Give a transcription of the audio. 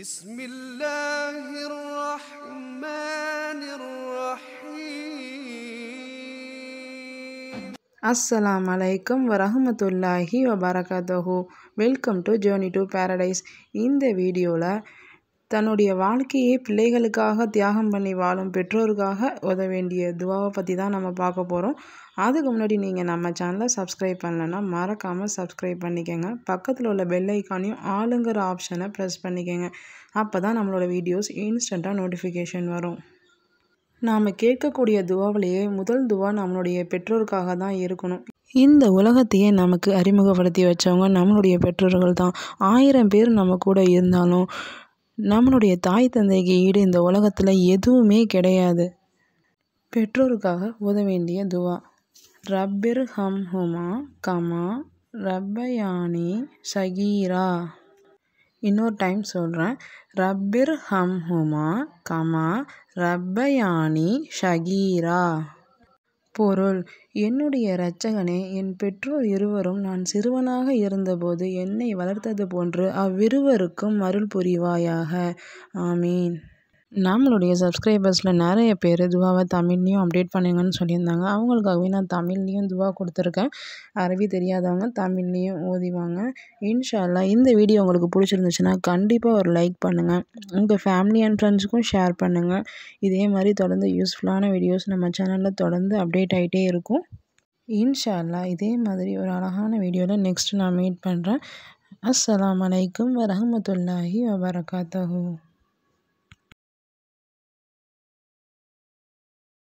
بسم الله الرحمن الرحيم அஸ்ஸலாம் அலைக்கும் வரஹமத்துல்லாஹி வபரகாத்தஹூ welcome to journey to paradise இந்த வீடியோவில் தன்னுடைய வாழ்க்கையை பிள்ளைகளுக்காக தியாகம் பண்ணி வாழும் பெற்றோருக்காக உத வேண்டிய துவாவை பற்றி தான் நம்ம பார்க்க போகிறோம் அதுக்கு முன்னாடி நீங்கள் நம்ம சேனலை சப்ஸ்கிரைப் பண்ணலன்னா மறக்காமல் சப்ஸ்கிரைப் பண்ணிக்கோங்க பக்கத்தில் உள்ள பெல் ஐக்கானையும் ஆளுங்கிற ஆப்ஷனை ப்ரெஸ் பண்ணிக்கோங்க அப்போ தான் நம்மளோட வீடியோஸ் இன்ஸ்டண்ட்டாக நோட்டிஃபிகேஷன் வரும் நாம் கேட்கக்கூடிய துவாவிலேயே முதல் துவா நம்மளுடைய பெற்றோருக்காக தான் இருக்கணும் இந்த உலகத்தையே நமக்கு அறிமுகப்படுத்தி வச்சவங்க நம்மளுடைய பெற்றோர்கள் தான் ஆயிரம் பேர் நம்ம கூட இருந்தாலும் நம்மளுடைய தாய் தந்தைக்கு ஈடு இந்த உலகத்தில் எதுவுமே கிடையாது பெற்றோருக்காக உத வேண்டிய துவா ரப்பிர் ஹம் ஹுமா கமா ரப்பயானி ஷகீரா இன்னொரு டைம் சொல்கிறேன் ரப்பிர் ஹம் ஹுமா கமா ரப்பயானி ஷகீரா பொருள் என்னுடைய இரட்சகனே என் பெற்றோர் இருவரும் நான் சிறுவனாக இருந்தபோது என்னை வளர்த்தது போன்று அவ்விருவருக்கும் அருள் புரிவாயாக ஆமீன் நம்மளுடைய சப்ஸ்கிரைபர்ஸில் நிறைய பேர் துவாவை தமிழ்லேயும் அப்டேட் பண்ணுங்கன்னு சொல்லியிருந்தாங்க அவங்களுக்காகவே நான் தமிழ்லேயும் துவா கொடுத்துருக்கேன் அரபி தெரியாதவங்க தமிழ்லேயும் ஓதிவாங்க இன்ஷால்லா இந்த வீடியோ உங்களுக்கு பிடிச்சிருந்துச்சுன்னா கண்டிப்பாக ஒரு லைக் பண்ணுங்கள் உங்கள் ஃபேமிலி அண்ட் ஃப்ரெண்ட்ஸுக்கும் ஷேர் பண்ணுங்கள் இதே மாதிரி தொடர்ந்து யூஸ்ஃபுல்லான வீடியோஸ் நம்ம சேனலில் தொடர்ந்து அப்டேட் ஆகிட்டே இருக்கும் இன்ஷால்லா இதே மாதிரி ஒரு அழகான வீடியோவில் நெக்ஸ்ட் நான் மீட் பண்ணுறேன் அஸ்லாம் வலைக்கம் வரமத்துல்லாஹி வபரகாத்தஹூ